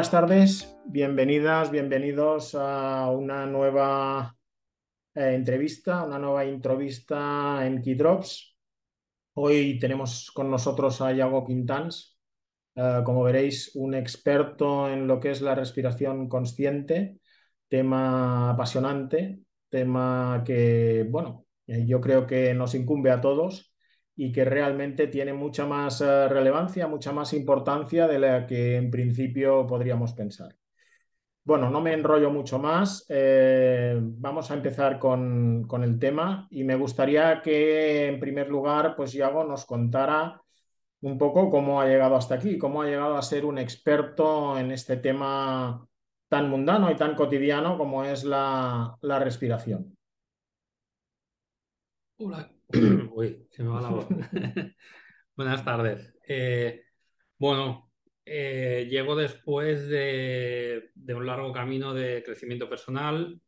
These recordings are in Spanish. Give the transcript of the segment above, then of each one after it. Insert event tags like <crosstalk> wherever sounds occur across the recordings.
buenas tardes, bienvenidas, bienvenidos a una nueva eh, entrevista, una nueva introvista en Keydrops. Hoy tenemos con nosotros a Iago Quintans, eh, como veréis, un experto en lo que es la respiración consciente, tema apasionante, tema que, bueno, eh, yo creo que nos incumbe a todos y que realmente tiene mucha más eh, relevancia, mucha más importancia de la que en principio podríamos pensar. Bueno, no me enrollo mucho más. Eh, vamos a empezar con, el tema y me gustaría que en primer lugar, pues Iago nos contara un poco cómo ha llegado hasta aquí, cómo ha llegado a ser un experto en este tema tan mundano y tan cotidiano como es la, la respiración. Hola, <clears throat> Uy, <laughs> Buenas tardes. Eh, bueno, eh, llego después de, un largo camino de crecimiento personal,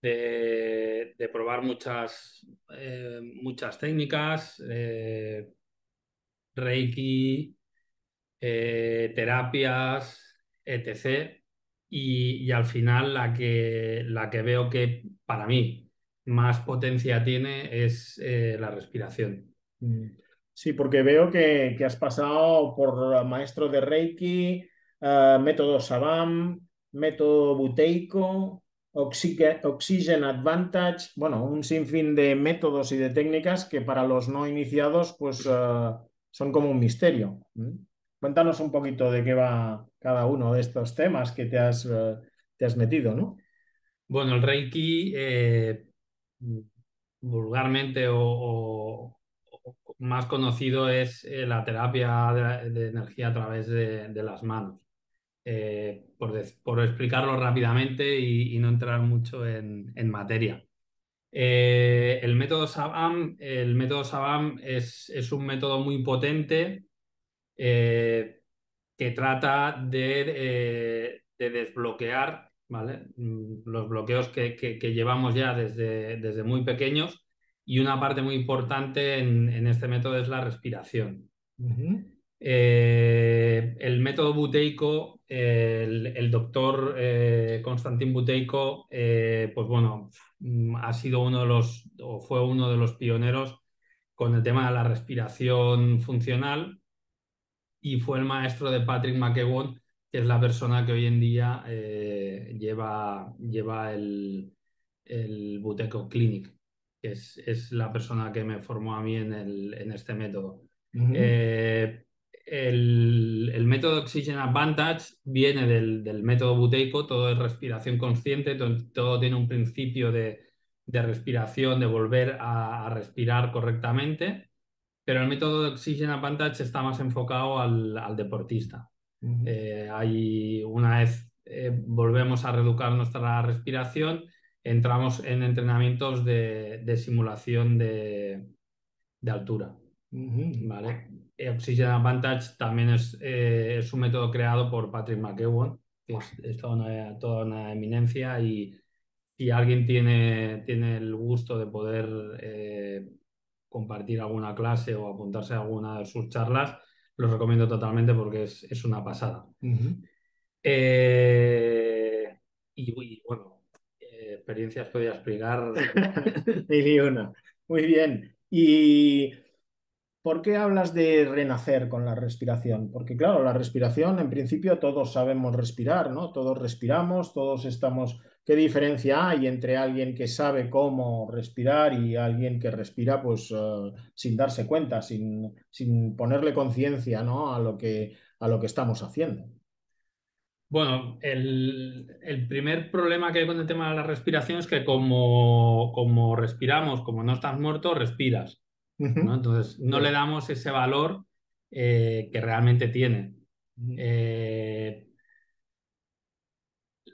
de, probar muchas, eh, muchas técnicas, reiki, terapias, etc. Y, al final la que, la que veo que para mí más potencia tiene es eh, la respiración. Mm. Sí, porque veo que, has pasado por maestro de Reiki, eh, método Sabam, método Buteico, Oxygen, Advantage, bueno, un sinfín de métodos y de técnicas que para los no iniciados pues eh, son como un misterio. Mm. Cuéntanos un poquito de qué va cada uno de estos temas que te has, has metido, ¿no? Bueno, el Reiki vulgarmente o, más conocido es eh, la terapia de, energía a través de, las manos. Eh, por, explicarlo rápidamente y, no entrar mucho en, materia. Eh, el método SABAM, el método es, un método muy potente que trata de desbloquear ¿vale? Mm, los bloqueos que, llevamos ya desde, desde, muy pequeños y una parte muy importante en, este método es la respiración. Eh, el método buteico, el, doctor Constantín eh, Buteico, eh, pues bueno, mm, ha sido uno de los, o fue uno de los pioneros con el tema de la respiración funcional y fue el maestro de Patrick McEwan que es la persona que hoy en día eh, lleva, lleva el, el Buteco Clinic, que es, la persona que me formó a mí en, este método. Eh, el, método Oxygen Advantage viene del, método Buteco, todo es respiración consciente, todo, tiene un principio de, respiración, de volver a, respirar correctamente, pero el método Oxygen Advantage está más enfocado al deportista hay, eh, una vez eh, volvemos a reeducar nuestra respiración, entramos en entrenamientos de, simulación de, altura. Eh, Oxygen Advantage también es, un método creado por Patrick McEwan, que es, toda, una, eminencia y, si alguien tiene, tiene el gusto de poder compartir alguna clase o apuntarse a alguna de sus charlas, lo recomiendo totalmente porque es, una pasada. Eh, y, bueno, eh, experiencias podría explicar. Ni una. Muy bien. Y ¿Por qué hablas de renacer con la respiración? Porque claro, la respiración, en principio todos sabemos respirar, ¿no? Todos respiramos, todos estamos ¿Qué diferencia hay entre alguien que sabe cómo respirar y alguien que respira pues eh, sin darse cuenta, sin, ponerle conciencia a, lo que, a lo que estamos haciendo? Bueno, el, primer problema que hay con el tema de la respiración es que como, como respiramos, como no estás muerto, respiras. Entonces no le damos ese valor eh, que realmente tiene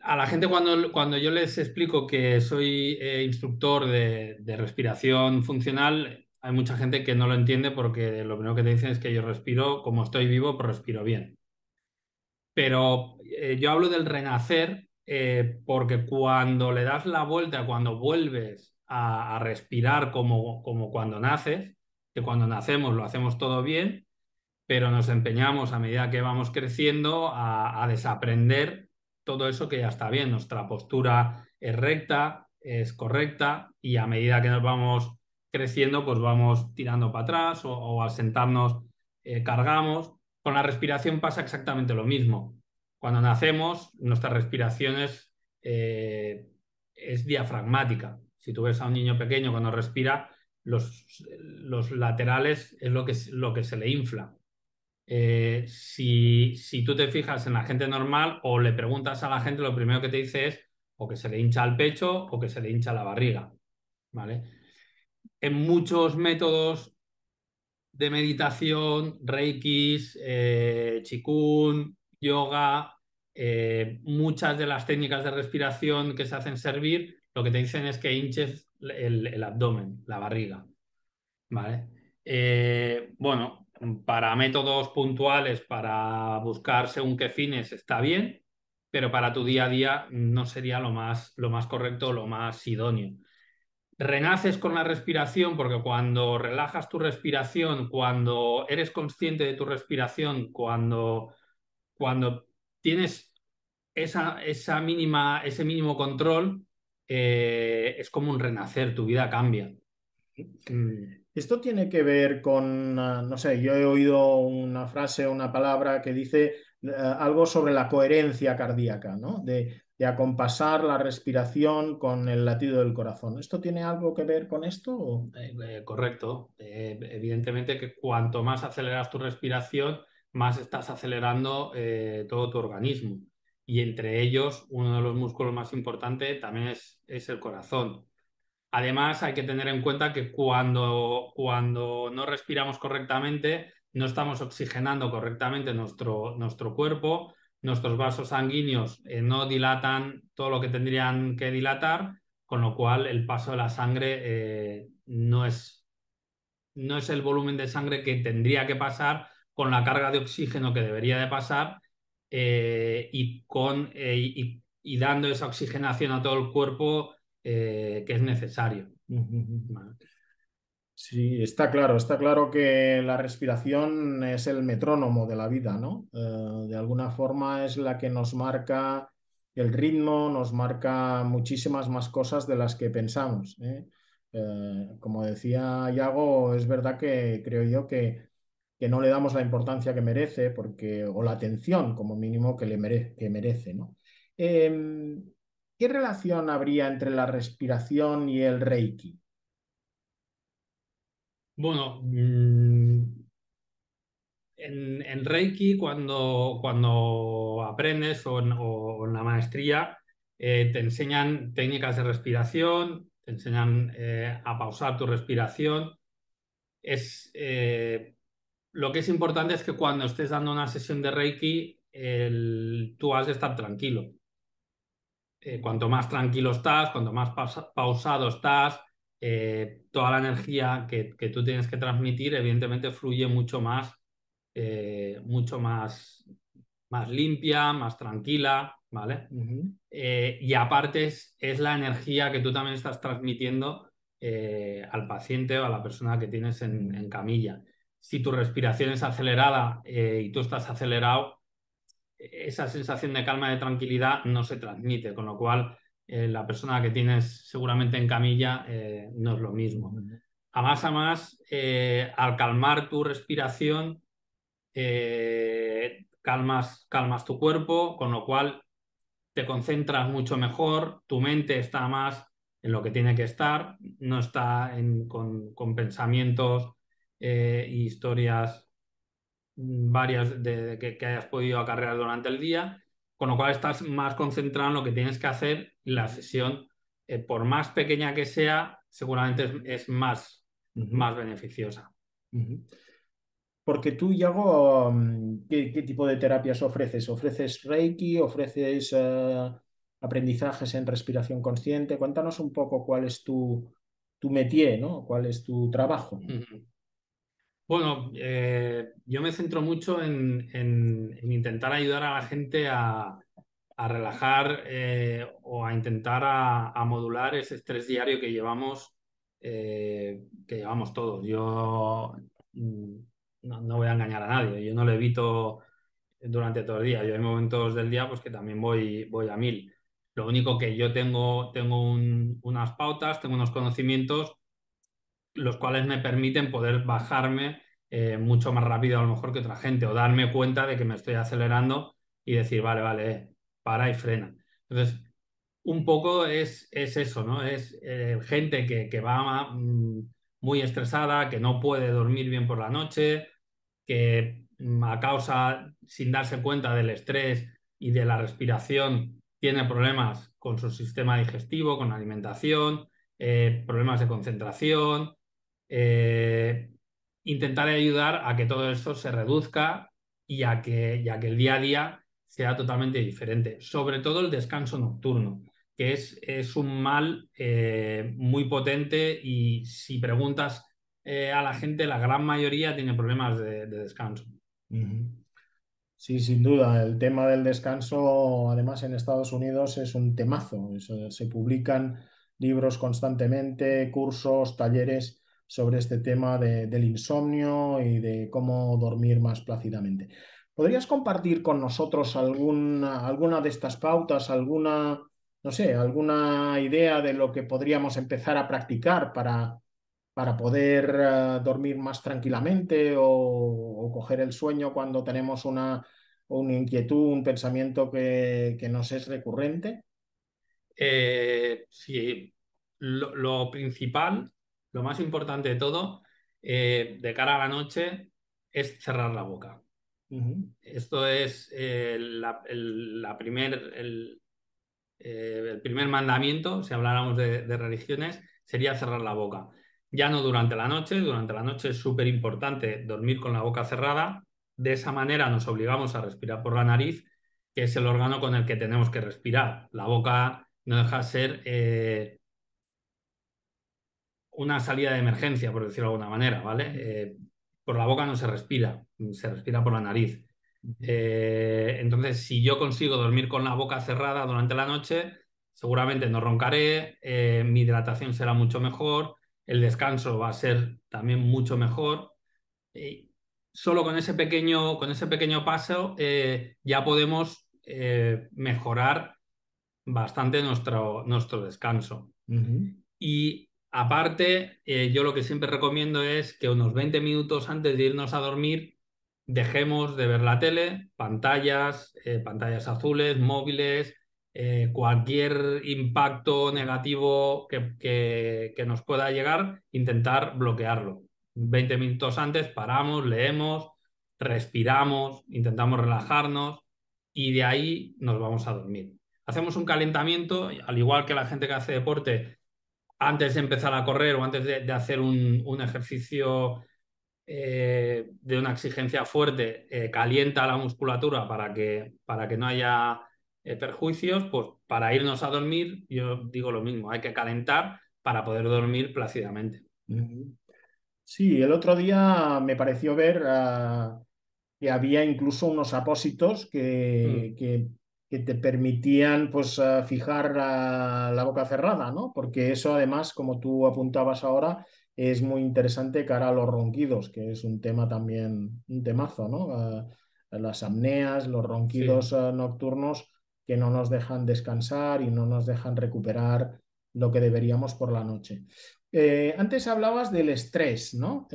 a la gente cuando, cuando yo les explico que soy eh, instructor de, respiración funcional, hay mucha gente que no lo entiende porque lo primero que te dicen es que yo respiro, como estoy vivo, pero pues respiro bien. Pero eh, yo hablo del renacer eh, porque cuando le das la vuelta, cuando vuelves a, respirar como, como cuando naces, que cuando nacemos lo hacemos todo bien, pero nos empeñamos a medida que vamos creciendo a, a desaprender todo eso que ya está bien, nuestra postura es recta, es correcta y a medida que nos vamos creciendo, pues vamos tirando para atrás o, al sentarnos eh, cargamos. Con la respiración pasa exactamente lo mismo. Cuando nacemos, nuestra respiración eh, es, diafragmática. Si tú ves a un niño pequeño cuando respira, los, los laterales es lo que, lo que se le infla. Eh, si, tú te fijas en la gente normal o le preguntas a la gente, lo primero que te dice es o que se le hincha el pecho o que se le hincha la barriga. ¿vale? En muchos métodos de meditación, reikis, eh, chikun, yoga, eh, muchas de las técnicas de respiración que se hacen servir, lo que te dicen es que hinches el, abdomen, la barriga. ¿vale? Eh, bueno, para métodos puntuales, para buscar según qué fines, está bien, pero para tu día a día no sería lo más, lo más correcto, lo más idóneo. Renaces con la respiración porque cuando relajas tu respiración, cuando eres consciente de tu respiración, cuando, cuando tienes esa, esa mínima, ese mínimo control, eh, es como un renacer, tu vida cambia. Mm. Esto tiene que ver con, ah, no sé, yo he oído una frase, o una palabra que dice eh, algo sobre la coherencia cardíaca, ¿no? De, acompasar la respiración con el latido del corazón. ¿Esto tiene algo que ver con esto? Eh, eh, correcto. evidentemente que cuanto más aceleras tu respiración, más estás acelerando todo tu organismo. Y entre ellos, uno de los músculos más importantes también es el corazón. Además, hay que tener en cuenta que cuando, cuando no respiramos correctamente, no estamos oxigenando correctamente nuestro, nuestro cuerpo, nuestros vasos sanguíneos eh, no dilatan todo lo que tendrían que dilatar, con lo cual el paso de la sangre eh, no, es, no es el volumen de sangre que tendría que pasar con la carga de oxígeno que debería de pasar eh, y, con, y dando esa oxigenación a todo el cuerpo eh, que es necesario. Sí, está claro, está claro que la respiración es el metrónomo de la vida, ¿no? Eh, de alguna forma es la que nos marca el ritmo, nos marca muchísimas más cosas de las que pensamos. ¿eh? como decía Iago, es verdad que creo yo que que no le damos la importancia que merece, porque, o la atención como mínimo que le que merece. ¿no? Em, ¿qué relación habría entre la respiración y el reiki? Bueno, mm, en, reiki cuando, cuando aprendes o en, la maestría eh, te enseñan técnicas de respiración, te enseñan eh, a pausar tu respiración. Es, eh, lo que es importante es que cuando estés dando una sesión de reiki, tú has de estar tranquilo. Eh, cuanto más tranquilo estás, cuanto más pausado estás, eh, toda la energía que, tú tienes que transmitir, evidentemente, fluye mucho más, eh, mucho más, más limpia, más tranquila, ¿vale? y aparte es, la energía que tú también estás transmitiendo al paciente o a la persona que tienes en camilla. Si tu respiración es acelerada y tú estás acelerado, esa sensación de calma, de tranquilidad no se transmite, con lo cual eh, la persona que tienes seguramente en camilla eh, no es lo mismo. A más a más, eh, al calmar tu respiración, calmas, calmas tu cuerpo, con lo cual te concentras mucho mejor, tu mente está más en lo que tiene que estar, no está con, con, pensamientos e historias varias de, que, hayas podido acarrear durante el día, con lo cual estás más concentrado en lo que tienes que hacer la sesión, eh, por más pequeña que sea, seguramente es, más, más beneficiosa. Porque tú, Yago, mm, ¿qué, tipo de terapias ofreces? ¿Ofreces Reiki? ¿Ofreces eh, aprendizajes en respiración consciente? Cuéntanos un poco cuál es tu, tu métier, ¿no? ¿Cuál es tu trabajo? Bueno, eh, yo me centro mucho en, intentar ayudar a la gente a, relajar eh, o a intentar a, modular ese estrés diario que llevamos, eh, que llevamos todos. Yo mm, no, voy a engañar a nadie, yo no lo evito durante todo el día. Yo hay momentos del día pues, que también voy, a mil. Lo único que yo tengo, tengo unas pautas, tengo unos conocimientos los cuales me permiten poder bajarme eh, mucho más rápido a lo mejor que otra gente o darme cuenta de que me estoy acelerando y decir, vale, vale, eh, para y frena. Entonces, un poco es, eso, ¿no? Es eh, gente que, va mm, muy estresada, que no puede dormir bien por la noche, que mm, a causa, sin darse cuenta del estrés y de la respiración, tiene problemas con su sistema digestivo, con la alimentación, problemas de concentración, eh, intentar ayudar a que todo esto se reduzca y a, que, que el día a día sea totalmente diferente. Sobre todo el descanso nocturno, que es, un mal eh, muy potente y si preguntas eh, a la gente, la gran mayoría tiene problemas de, descanso. Sí, sin duda. El tema del descanso, además en Estados Unidos, es un temazo. se publican libros constantemente, cursos, talleres sobre este tema del insomnio y de cómo dormir más plácidamente. ¿Podrías compartir con nosotros alguna, alguna de estas pautas, alguna, no sé, alguna idea de lo que podríamos empezar a practicar para, para poder eh, dormir más tranquilamente o, coger el sueño cuando tenemos una, una inquietud, un pensamiento que, nos es recurrente? Eh, sí, lo, principal lo más importante de todo, eh, de cara a la noche, es cerrar la boca. Esto es eh, la, el, primer, eh, el, primer mandamiento, si habláramos de, de, religiones, sería cerrar la boca. Ya no durante la noche, durante la noche es súper importante dormir con la boca cerrada. De esa manera nos obligamos a respirar por la nariz, que es el órgano con el que tenemos que respirar. La boca no deja de ser una salida de emergencia, por decirlo de alguna manera, ¿vale? Eh, por la boca no se respira, se respira por la nariz. Eh, entonces, si yo consigo dormir con la boca cerrada durante la noche, seguramente no roncaré, eh, mi hidratación será mucho mejor, el descanso va a ser también mucho mejor. Y solo con ese pequeño, con ese pequeño paso ya podemos mejorar bastante nuestro, nuestro descanso. Y Aparte, eh, yo lo que siempre recomiendo es que unos 20 minutos antes de irnos a dormir dejemos de ver la tele, pantallas, eh, pantallas azules, móviles, eh, cualquier impacto negativo que, que, que, nos pueda llegar, intentar bloquearlo. 20 minutos antes paramos, leemos, respiramos, intentamos relajarnos y de ahí nos vamos a dormir. Hacemos un calentamiento, al igual que la gente que hace deporte antes de empezar a correr o antes de, hacer un, ejercicio eh, de una exigencia fuerte, eh, calienta la musculatura para que, para que no haya eh, perjuicios, pues para irnos a dormir, yo digo lo mismo, hay que calentar para poder dormir plácidamente. Sí, el otro día me pareció ver ah, que había incluso unos apósitos que, mm. que que te permitían pues, eh, fijar la, boca cerrada, ¿no? Porque eso además, como tú apuntabas ahora, es muy interesante cara a los ronquidos, que es un tema también, un temazo, ¿no? Eh, las apneas, los ronquidos eh, nocturnos que no nos dejan descansar y no nos dejan recuperar lo que deberíamos por la noche. antes hablabas del estrés, ¿no?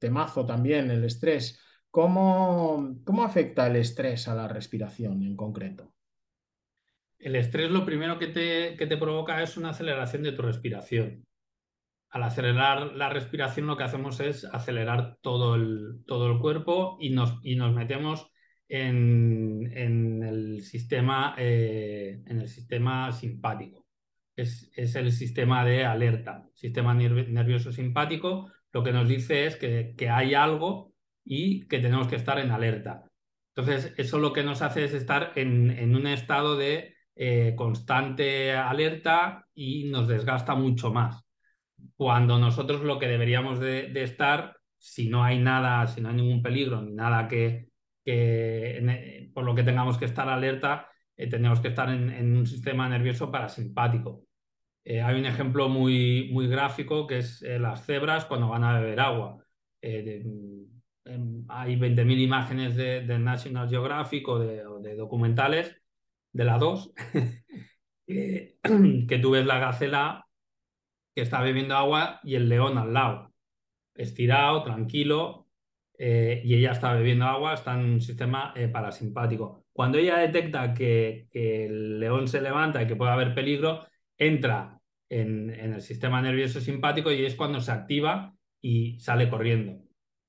temazo también, el estrés. ¿Cómo, afecta el estrés a la respiración en concreto? El estrés lo primero que te, que te provoca es una aceleración de tu respiración. Al acelerar la respiración lo que hacemos es acelerar todo el, todo el cuerpo y nos, y nos metemos en, el sistema, eh, en el sistema simpático. Es, el sistema de alerta, sistema nervioso simpático. Lo que nos dice es que, que hay algo y que tenemos que estar en alerta. Entonces, eso lo que nos hace es estar en, un estado de eh, constante alerta y nos desgasta mucho más. Cuando nosotros lo que deberíamos de, estar, si no hay nada, si no hay ningún peligro ni nada que, que eh, por lo que tengamos que estar alerta, eh, tenemos que estar en, un sistema nervioso parasimpático. hay un ejemplo muy, muy gráfico que es las cebras cuando van a beber agua. Em, hay 20.000 imágenes de, National Geographic o de, documentales, de la dos, <laughs> <clears throat> que, tú ves la gacela que está bebiendo agua y el león al lado, estirado, tranquilo, eh, y ella está bebiendo agua, está en un sistema eh, parasimpático. Cuando ella detecta que, el león se levanta y que puede haber peligro, entra en el sistema nervioso simpático y es cuando se activa y sale corriendo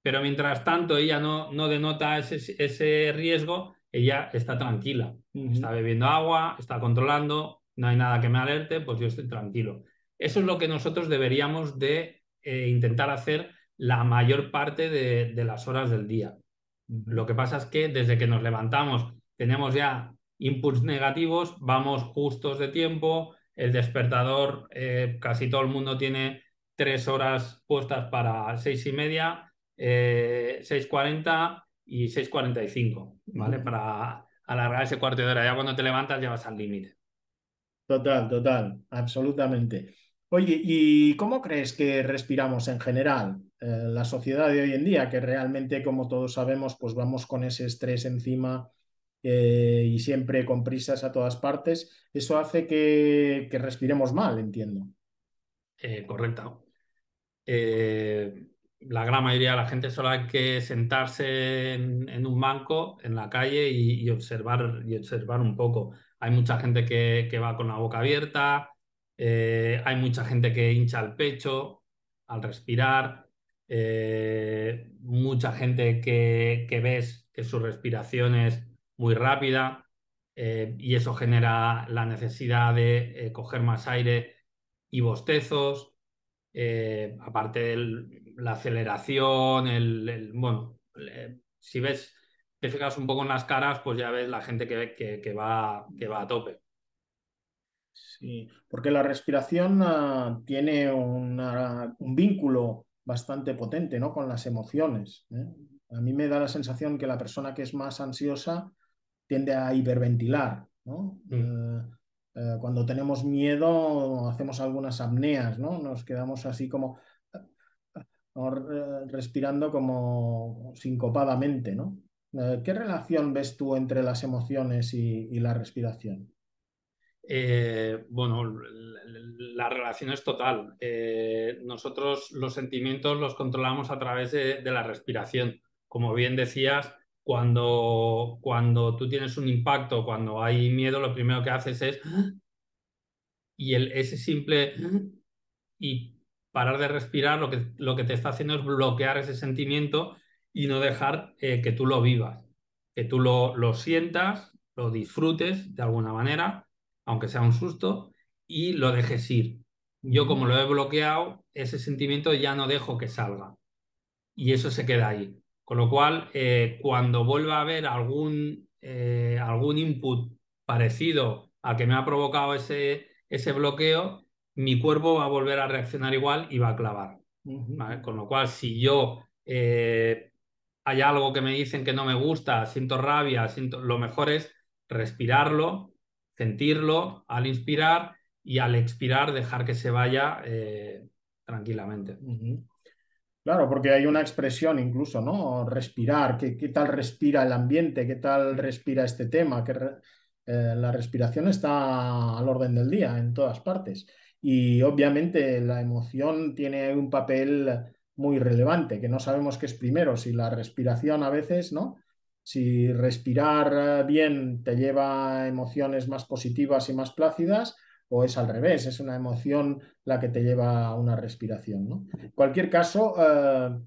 pero mientras tanto ella no, denota ese, riesgo, ella está tranquila, está bebiendo agua, está controlando, no hay nada que me alerte, pues yo estoy tranquilo. Eso es lo que nosotros deberíamos de eh, intentar hacer la mayor parte de, las horas del día. Lo que pasa es que desde que nos levantamos tenemos ya inputs negativos, vamos justos de tiempo, el despertador, eh, casi todo el mundo tiene tres horas puestas para seis y media, 6.40 eh, y 6.45, ¿vale? Para alargar ese cuarto de hora. Ya cuando te levantas ya vas al límite. Total, total, absolutamente. Oye, ¿y cómo crees que respiramos en general eh, la sociedad de hoy en día? Que realmente, como todos sabemos, pues vamos con ese estrés encima eh, y siempre con prisas a todas partes. Eso hace que, respiremos mal, entiendo. correcto la gran mayoría de la gente solo hay que sentarse en, un banco en la calle y, observar, y observar un poco. Hay mucha gente que, va con la boca abierta, eh, hay mucha gente que hincha el pecho al respirar, eh, mucha gente que, ves que su respiración es muy rápida eh, y eso genera la necesidad de coger más aire y bostezos. aparte del, la aceleración, el, bueno, si ves, te fijas un poco en las caras, pues ya ves la gente que, que, va, que va a tope. Sí, porque la respiración ah, tiene un vínculo bastante potente ¿no? con las emociones. ¿eh? A mí me da la sensación que la persona que es más ansiosa tiende a hiperventilar. Mm. Eh, eh, cuando tenemos miedo hacemos algunas apneas, ¿no? nos quedamos así como eh, respirando como sincopadamente, ¿no? Eh, ¿Qué relación ves tú entre las emociones y, la respiración? Eh, bueno, la, relación es total. nosotros los sentimientos los controlamos a través de, la respiración. Como bien decías, cuando, cuando, tú tienes un impacto, cuando hay miedo, lo primero que haces es... Y el, ese simple... Y parar de respirar lo que, lo que te está haciendo es bloquear ese sentimiento y no dejar eh, que tú lo vivas, que tú lo, sientas, lo disfrutes de alguna manera, aunque sea un susto, y lo dejes ir. Yo como lo he bloqueado, ese sentimiento ya no dejo que salga. Y eso se queda ahí. Con lo cual, eh, cuando vuelva a haber algún, eh, algún input parecido al que me ha provocado ese, ese bloqueo, mi cuerpo va a volver a reaccionar igual y va a clavar. Con lo cual, si yo eh, hay algo que me dicen que no me gusta, siento rabia, lo mejor es respirarlo, sentirlo al inspirar y al expirar dejar que se vaya eh, tranquilamente. Claro, porque hay una expresión incluso, ¿no? Respirar, ¿qué, tal respira el ambiente? ¿Qué tal respira este tema? Que eh, la respiración está al orden del día en todas partes y obviamente la emoción tiene un papel muy relevante, que no sabemos qué es primero, si la respiración a veces, ¿no? Si respirar bien te lleva a emociones más positivas y más plácidas, o es al revés, es una emoción la que te lleva a una respiración. ¿no? En cualquier caso, eh,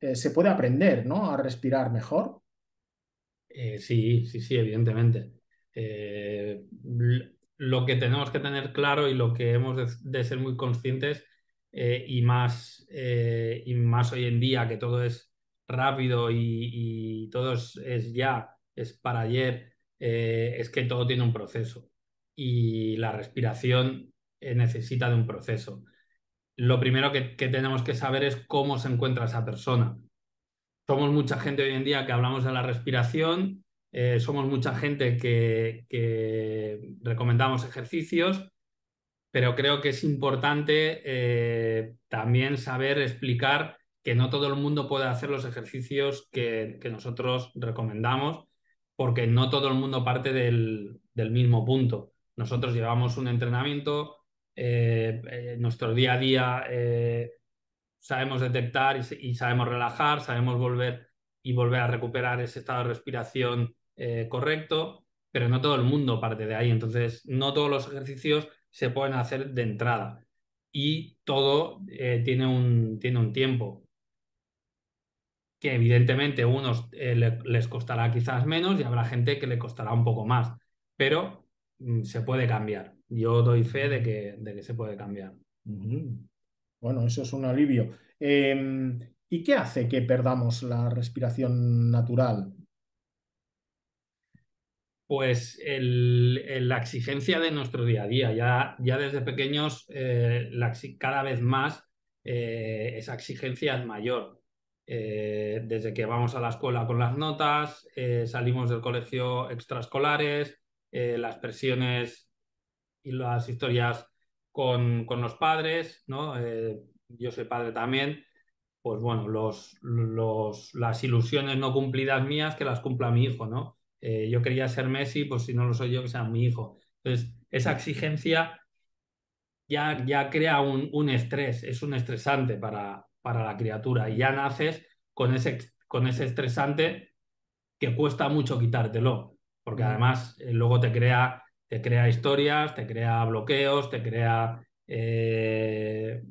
eh, se puede aprender ¿no? a respirar mejor. Eh, sí, sí, sí, evidentemente lo que tenemos que tener claro y lo que hemos de, ser muy conscientes eh, y, más, eh, y más hoy en día que todo es rápido y, todo es, ya, es para ayer, eh, es que todo tiene un proceso y la respiración necesita de un proceso. Lo primero que tenemos que saber es cómo se encuentra esa persona. Somos mucha gente hoy en día que hablamos de la respiración eh, somos mucha gente que, recomendamos ejercicios, pero creo que es importante eh, también saber explicar que no todo el mundo puede hacer los ejercicios que, nosotros recomendamos, porque no todo el mundo parte del, mismo punto. Nosotros llevamos un entrenamiento, en eh, nuestro día a día sabemos detectar y, sabemos relajar, sabemos volver y volver a recuperar ese estado de respiración eh, correcto, pero no todo el mundo parte de ahí. Entonces, no todos los ejercicios se pueden hacer de entrada y todo eh, tiene, un, tiene un tiempo que evidentemente unos eh, les costará quizás menos y habrá gente que le costará un poco más, pero mm, se puede cambiar. Yo doy fe de que, de que se puede cambiar. Bueno, eso es un alivio. Em, ¿Y qué hace que perdamos la respiración natural? Pues la exigencia de nuestro día a día. Ya, ya desde pequeños, eh, cada vez más, eh, esa exigencia es mayor. Eh, desde que vamos a la escuela con las notas, salimos del colegio extraescolares, las presiones y las historias con, los padres, ¿no? yo soy padre también, pues bueno, los, las ilusiones no cumplidas mías que las cumpla mi hijo, ¿no? Eh, yo quería ser Messi, pues si no lo soy yo, que sea mi hijo. Entonces, esa exigencia ya, ya crea un, un estrés, es un estresante para, para la criatura y ya naces con ese, con ese estresante que cuesta mucho quitártelo, porque mm. además eh, luego te crea, te crea historias, te crea bloqueos, te crea eh,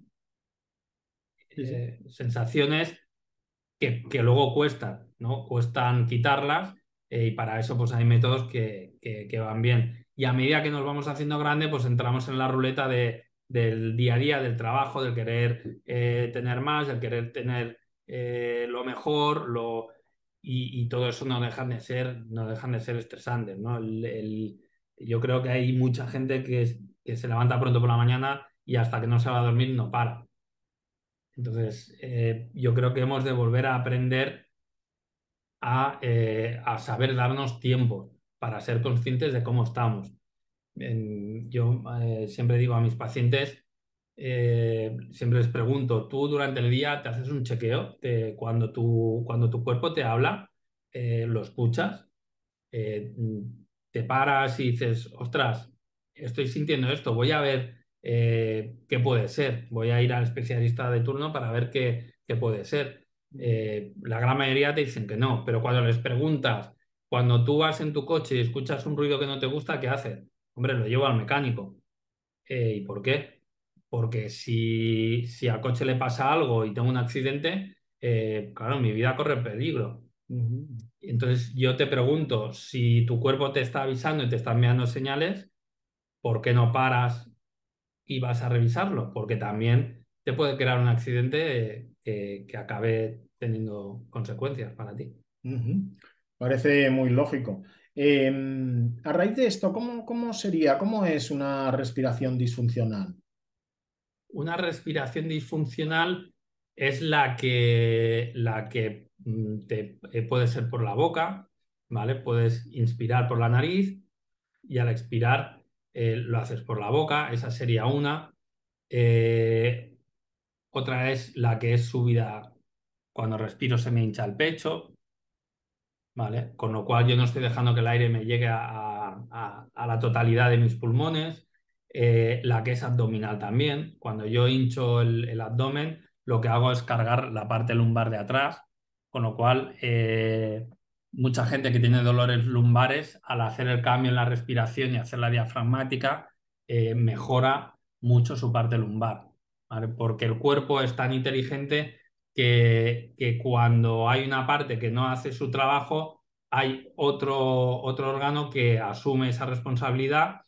sensaciones que, que luego cuestan, ¿no? Cuestan quitarlas eh, y para eso pues hay métodos que, van bien. Y a medida que nos vamos haciendo grande, pues entramos en la ruleta del día a día, del trabajo, del querer eh, tener más, del querer tener eh, lo mejor, lo... Y, todo eso no dejan de ser, no de ser estresantes. ¿no? yo creo que hay mucha gente que, que, se levanta pronto por la mañana y hasta que no se va a dormir no para. Entonces, yo creo que hemos de volver a aprender eh, a, saber darnos tiempo para ser conscientes de cómo estamos. yo eh, siempre digo a mis pacientes, eh, siempre les pregunto, tú durante el día te haces un chequeo, cuando, tu, cuando tu cuerpo te habla, lo escuchas, te paras y dices, ostras, estoy sintiendo esto, voy a ver qué puede ser, voy a ir al especialista de turno para ver qué, qué puede ser eh, la gran mayoría te dicen que no, pero cuando les preguntas, cuando tú vas en tu coche y escuchas un ruido que no te gusta, ¿qué haces? Hombre, lo llevo al mecánico. Eh, ¿Y por qué? Porque si, si, al coche le pasa algo y tengo un accidente, eh, claro, mi vida corre peligro. Entonces yo te pregunto, si tu cuerpo te está avisando y te está enviando señales, ¿por qué no paras y vas a revisarlo? Porque también te puede crear un accidente que, acabe teniendo consecuencias para ti. Parece muy lógico. Em, a raíz de esto, ¿cómo, sería? ¿Cómo es una respiración disfuncional? Una respiración disfuncional es la que, la que mm, te, eh, puede ser por la boca, ¿vale? Puedes inspirar por la nariz y al expirar eh, lo haces por la boca, esa sería una. Eh, otra es la que es subida cuando respiro se me hincha el pecho, ¿vale? Con lo cual yo no estoy dejando que el aire me llegue a, la totalidad de mis pulmones. Eh, la que es abdominal también. Cuando yo hincho el, abdomen, lo que hago es cargar la parte lumbar de atrás, con lo cual eh, mucha gente que tiene dolores lumbares, al hacer el cambio en la respiración y hacer la diafragmática, eh, mejora mucho su parte lumbar. Porque el cuerpo es tan inteligente que, cuando hay una parte que no hace su trabajo, hay otro, otro órgano que asume esa responsabilidad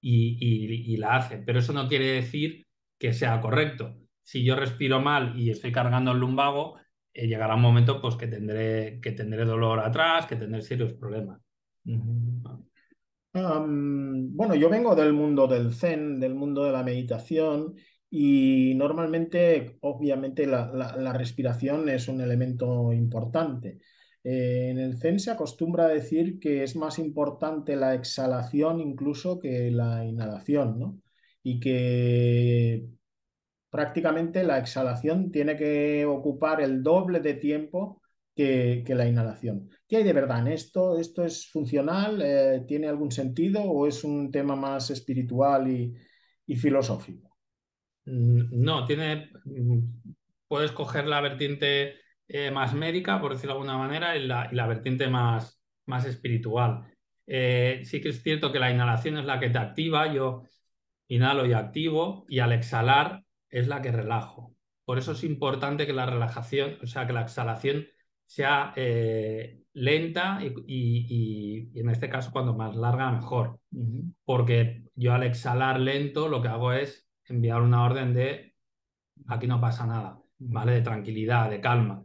y, la hace. Pero eso no quiere decir que sea correcto. Si yo respiro mal y estoy cargando el lumbago, eh, llegará un momento pues, que, tendré, que tendré dolor atrás, que tendré serios problemas. bueno, yo vengo del mundo del zen, del mundo de la meditación, y normalmente, obviamente, la, respiración es un elemento importante. Eh, en el Zen se acostumbra a decir que es más importante la exhalación incluso que la inhalación, ¿no? Y que prácticamente la exhalación tiene que ocupar el doble de tiempo que, la inhalación. ¿Qué hay de verdad en esto? ¿Esto es funcional? Eh, ¿Tiene algún sentido o es un tema más espiritual y filosófico? No, tiene, mm, puedes coger la vertiente eh, más médica, por decirlo de alguna manera, y la, vertiente más, más espiritual. Eh, sí que es cierto que la inhalación es la que te activa, yo inhalo y activo, y al exhalar es la que relajo. Por eso es importante que la relajación, o sea, que la exhalación sea eh, lenta y, en este caso cuando más larga mejor. Porque yo al exhalar lento lo que hago es enviar una orden de aquí no pasa nada, ¿vale? De tranquilidad, de calma.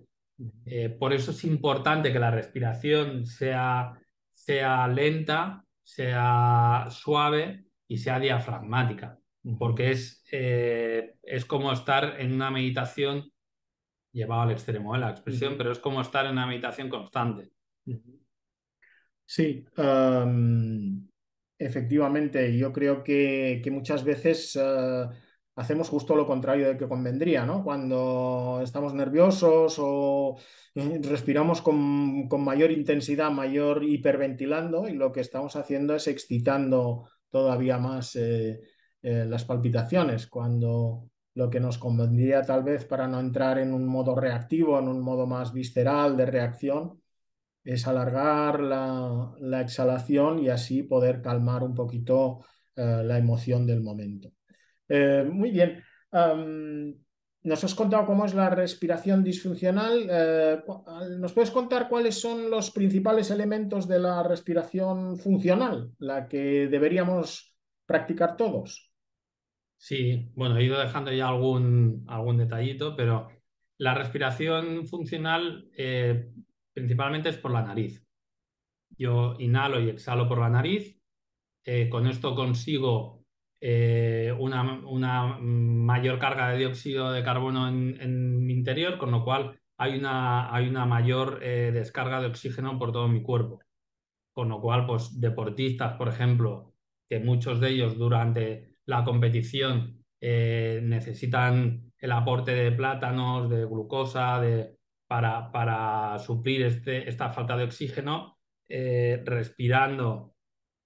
Eh, por eso es importante que la respiración sea, sea lenta, sea suave y sea diafragmática, porque es, eh, es como estar en una meditación llevado al extremo de ¿eh? la expresión, pero es como estar en una meditación constante. Sí, Efectivamente, yo creo que, muchas veces eh, hacemos justo lo contrario de que convendría, ¿no? Cuando estamos nerviosos o eh, respiramos con, mayor intensidad, mayor hiperventilando, y lo que estamos haciendo es excitando todavía más eh, las palpitaciones, cuando lo que nos convendría tal vez para no entrar en un modo reactivo, en un modo más visceral de reacción, es alargar la, exhalación y así poder calmar un poquito eh, la emoción del momento. Eh, muy bien. nos has contado cómo es la respiración disfuncional. Eh, ¿Nos puedes contar cuáles son los principales elementos de la respiración funcional, la que deberíamos practicar todos? Sí, bueno, he ido dejando ya algún, algún detallito, pero la respiración funcional principalmente es por la nariz. Yo inhalo y exhalo por la nariz. Eh, con esto consigo eh, una, mayor carga de dióxido de carbono en, mi interior, con lo cual hay una, mayor eh, descarga de oxígeno por todo mi cuerpo. Con lo cual, pues deportistas, por ejemplo, que muchos de ellos durante la competición necesitan el aporte de plátanos, de glucosa, de, para, suplir este, esta falta de oxígeno, eh, respirando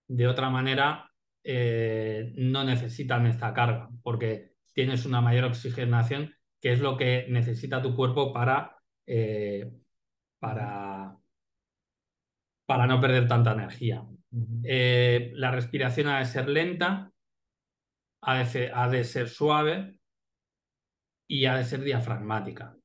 de otra manera, eh, no necesitan esta carga, porque tienes una mayor oxigenación, que es lo que necesita tu cuerpo para, eh, para, para no perder tanta energía. la respiración ha de ser lenta, ha de ha de ser, suave y ha de ser diafragmática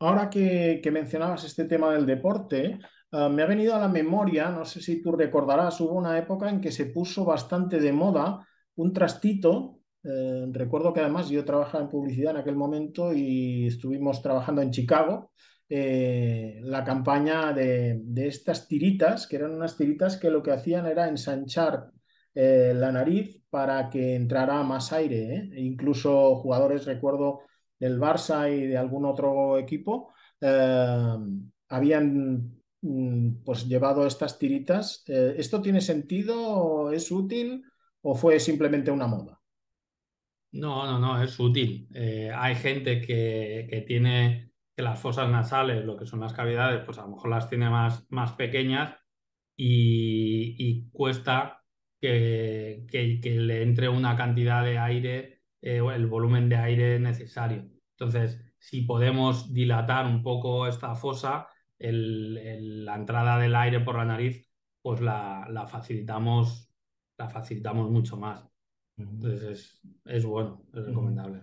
ahora que, mencionabas este tema del deporte, eh, me ha venido a la memoria, no sé si tú recordarás, hubo una época en que se puso bastante de moda un trastito. Eh, recuerdo que además yo trabajaba en publicidad en aquel momento y estuvimos trabajando en Chicago eh, la campaña de, estas tiritas, que eran unas tiritas que lo que hacían era ensanchar la nariz para que entrara más aire. E incluso jugadores, recuerdo, del Barça y de algún otro equipo, eh, habían mm, pues llevado estas tiritas. Eh, ¿Esto tiene sentido? ¿Es útil? ¿O fue simplemente una moda? No, no, no, es útil. Eh, hay gente que, tiene que las fosas nasales, lo que son las cavidades, pues a lo mejor las tiene más, más pequeñas y, cuesta que, que le entre una cantidad de aire eh, el volumen de aire necesario. Entonces, si podemos dilatar un poco esta fosa, la entrada del aire por la nariz, pues la, facilitamos, la facilitamos mucho más. Entonces, es, bueno, es recomendable.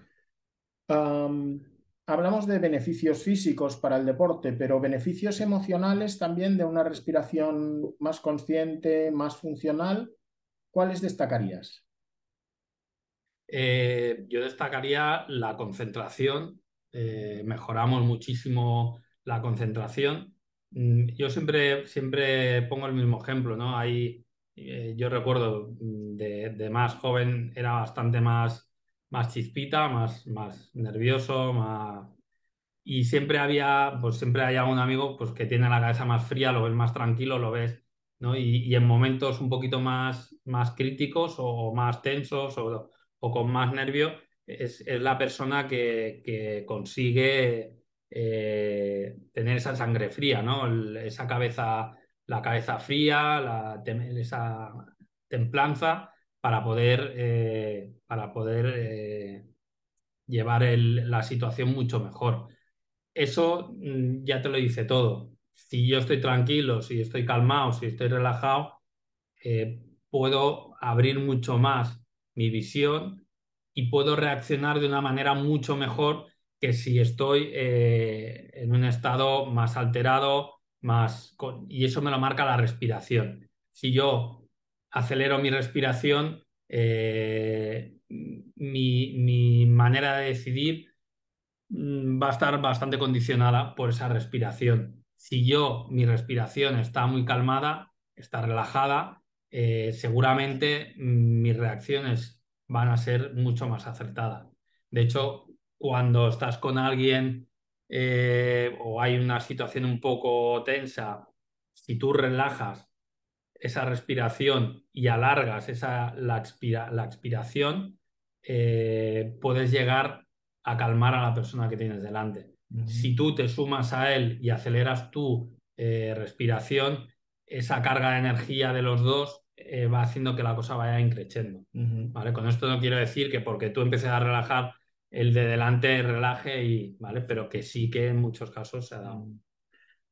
hablamos de beneficios físicos para el deporte, pero beneficios emocionales también de una respiración más consciente, más funcional, ¿cuáles destacarías? Eh, yo destacaría la concentración. Eh, mejoramos muchísimo la concentración. Mm, yo siempre, siempre pongo el mismo ejemplo, ¿no? Hay, eh, yo recuerdo mm, de, de, más joven era bastante más, más chispita, más, más nervioso, más... y siempre había, pues siempre hay algún amigo pues, que tiene la cabeza más fría, lo ves más tranquilo, lo ves, ¿no? Y, en momentos un poquito más, más críticos o, o más tensos o con más nervio, es, la persona que, consigue eh, tener esa sangre fría, ¿no? esa cabeza, la cabeza fría, la, esa templanza para poder, eh, para poder eh, llevar la situación mucho mejor. Eso mm, ya te lo dice todo. Si yo estoy tranquilo, si estoy calmado, si estoy relajado, puedo abrir mucho más mi visión y puedo reaccionar de una manera mucho mejor que si estoy eh, en un estado más alterado, más y eso me lo marca la respiración. Si yo acelero mi respiración, eh, mi, mi manera de decidir mm, va a estar bastante condicionada por esa respiración. Si yo, mi respiración está muy calmada, está relajada, eh, seguramente mm, mis reacciones van a ser mucho más acertadas. De hecho, cuando estás con alguien eh, o hay una situación un poco tensa, si tú relajas esa respiración y alargas esa, la, expiración, eh, puedes llegar a calmar a la persona que tienes delante. Si tú te sumas a él y aceleras tu respiración, esa carga de energía de los dos eh, va haciendo que la cosa vaya increciendo. ¿vale? Con esto no quiero decir que porque tú empieces a relajar, el de delante relaje y, ¿vale? Pero que sí que en muchos casos se da. dado.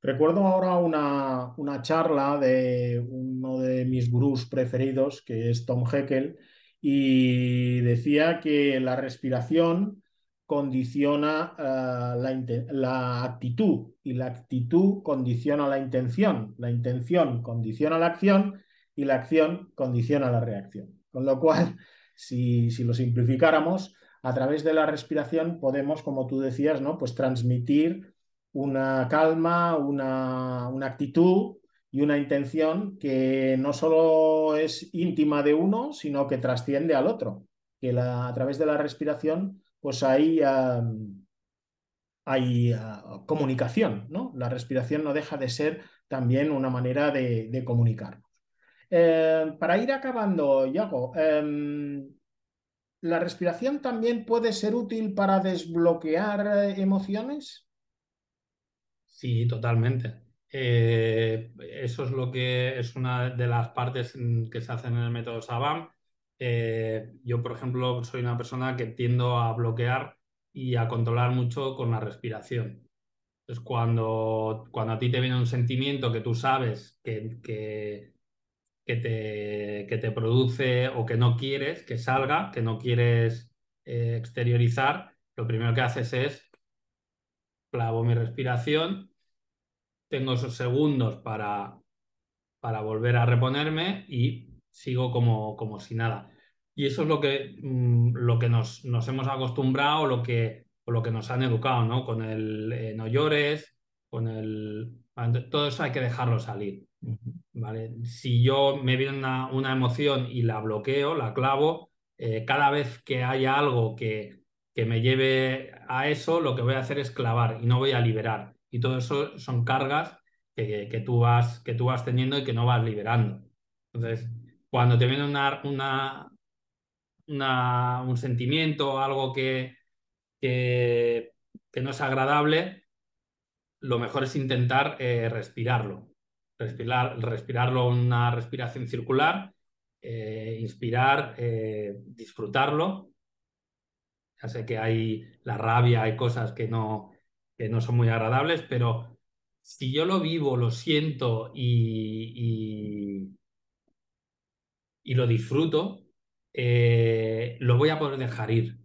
Recuerdo ahora una, una charla de uno de mis gurús preferidos, que es Tom Heckel, y decía que la respiración condiciona eh, la, actitud y la actitud condiciona la intención, la intención condiciona la acción y la acción condiciona la reacción. Con lo cual, si, si lo simplificáramos, a través de la respiración podemos, como tú decías, ¿no? pues transmitir una calma, una, una actitud y una intención que no solo es íntima de uno, sino que trasciende al otro, que a través de la respiración pues ahí hay ah, comunicación, ¿no? La respiración no deja de ser también una manera de, comunicarnos. Eh, para ir acabando, Iago, em, ¿la respiración también puede ser útil para desbloquear eh, emociones? Sí, totalmente. Eh, eso es lo que es una de las partes mm, que se hacen en el método Sabam. Eh, yo, por ejemplo, soy una persona que tiendo a bloquear y a controlar mucho con la respiración. Entonces, cuando, cuando a ti te viene un sentimiento que tú sabes que, que, te, produce o que no quieres que salga, que no quieres eh, exteriorizar, lo primero que haces es clavo mi respiración, tengo esos segundos para, para volver a reponerme y sigo como, como si nada. Y eso es lo que, mm, lo que nos, nos, hemos acostumbrado, lo que, o lo que nos han educado, ¿no? Con el eh, no llores, con el... Todo eso hay que dejarlo salir. ¿vale? Si yo me viene una, emoción y la bloqueo, la clavo, eh, cada vez que haya algo que, que me lleve a eso, lo que voy a hacer es clavar y no voy a liberar. Y todo eso son cargas que, tú, vas, que tú vas teniendo y que no vas liberando. Entonces, cuando te viene una, una, un sentimiento, algo que, que, no es agradable, lo mejor es intentar eh, respirarlo. Respirar, respirarlo una respiración circular, eh, inspirar, eh, disfrutarlo. Ya sé que hay la rabia, hay cosas que no, que no son muy agradables, pero si yo lo vivo, lo siento y, y lo disfruto, eh, lo voy a poder dejar ir.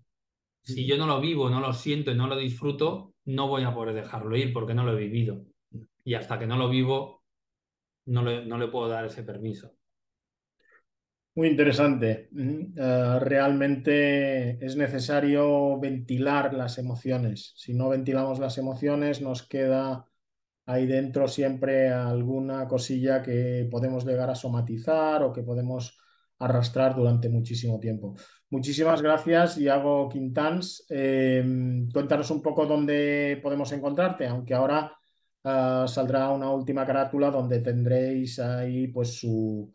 Si yo no lo vivo, no lo siento y no lo disfruto, no voy a poder dejarlo ir porque no lo he vivido. Y hasta que no lo vivo, no le, puedo dar ese permiso. Muy interesante. Eh, realmente es necesario ventilar las emociones. Si no ventilamos las emociones, nos queda ahí dentro siempre alguna cosilla que podemos llegar a somatizar o que podemos arrastrar durante muchísimo tiempo. Muchísimas gracias, Iago Quintans. Em, cuéntanos un poco dónde podemos encontrarte, aunque ahora ah, saldrá una última carátula donde tendréis ahí pues su,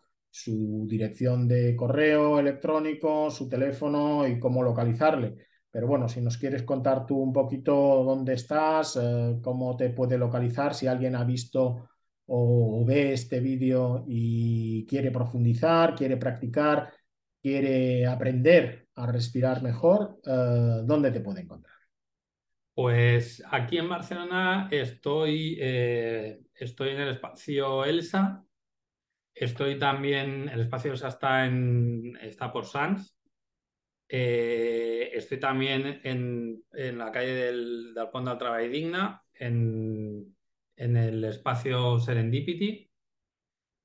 dirección de correo electrónico, su teléfono y cómo localizarle. Pero bueno, si nos quieres contar tú un poquito dónde estás, eh, cómo te puede localizar, si alguien ha visto o ve este vídeo y quiere profundizar, quiere practicar, quiere aprender a respirar mejor, eh, ¿dónde te puede encontrar? Pues aquí en Barcelona estoy, eh, estoy en el espacio Elsa, estoy también, el espacio Elsa está, en, está por Sans, eh, estoy también en, la calle del, del Pont del y Digna, en en el espacio Serendipity.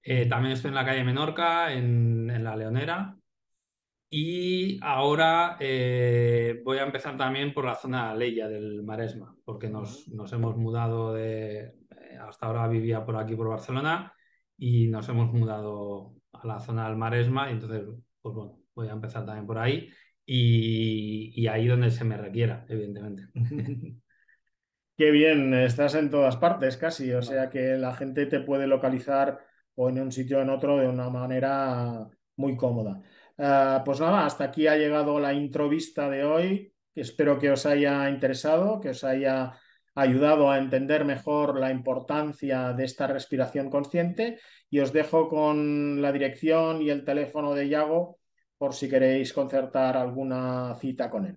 Eh, también estoy en la calle Menorca, en, La Leonera. Y ahora eh, voy a empezar también por la zona leya del Maresma, porque nos, hemos mudado de... Eh, hasta ahora vivía por aquí, por Barcelona, y nos hemos mudado a la zona del Maresma, y entonces, pues bueno, voy a empezar también por ahí y, y ahí donde se me requiera, evidentemente. <laughs> Qué bien, estás en todas partes casi, o sea que la gente te puede localizar o en un sitio o en otro de una manera muy cómoda. Ah, pues nada, hasta aquí ha llegado la introvista de hoy. Espero que os haya interesado, que os haya ayudado a entender mejor la importancia de esta respiración consciente y os dejo con la dirección y el teléfono de Yago por si queréis concertar alguna cita con él.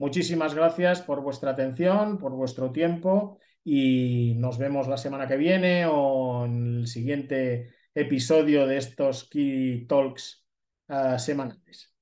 Muchísimas gracias por vuestra atención, por vuestro tiempo y nos vemos la semana que viene o en el siguiente episodio de estos Key Talks eh, semanales.